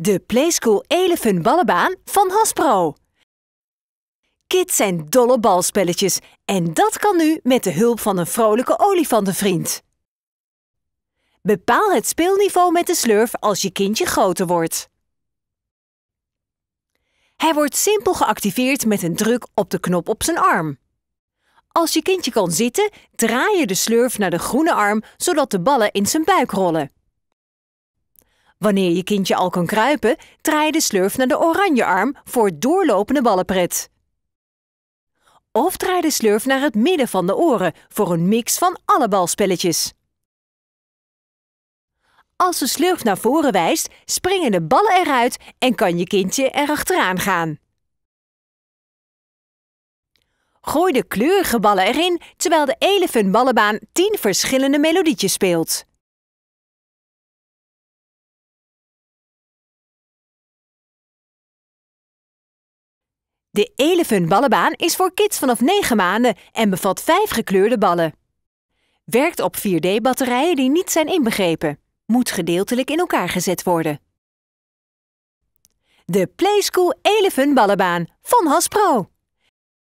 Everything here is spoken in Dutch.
De Playschool Elephant Ballenbaan van Hasbro. Kids zijn dolle balspelletjes en dat kan nu met de hulp van een vrolijke olifantenvriend. Bepaal het speelniveau met de slurf als je kindje groter wordt. Hij wordt simpel geactiveerd met een druk op de knop op zijn arm. Als je kindje kan zitten, draai je de slurf naar de groene arm zodat de ballen in zijn buik rollen. Wanneer je kindje al kan kruipen, draai de slurf naar de oranje arm voor doorlopende ballenpret. Of draai de slurf naar het midden van de oren voor een mix van alle balspelletjes. Als de slurf naar voren wijst, springen de ballen eruit en kan je kindje erachteraan gaan. Gooi de kleurige ballen erin terwijl de Elephant Ballenbaan 10 verschillende melodietjes speelt. De Elephant ballenbaan is voor kids vanaf 9 maanden en bevat 5 gekleurde ballen. Werkt op 4D-batterijen die niet zijn inbegrepen. Moet gedeeltelijk in elkaar gezet worden. De Playschool Elephant ballenbaan van Hasbro.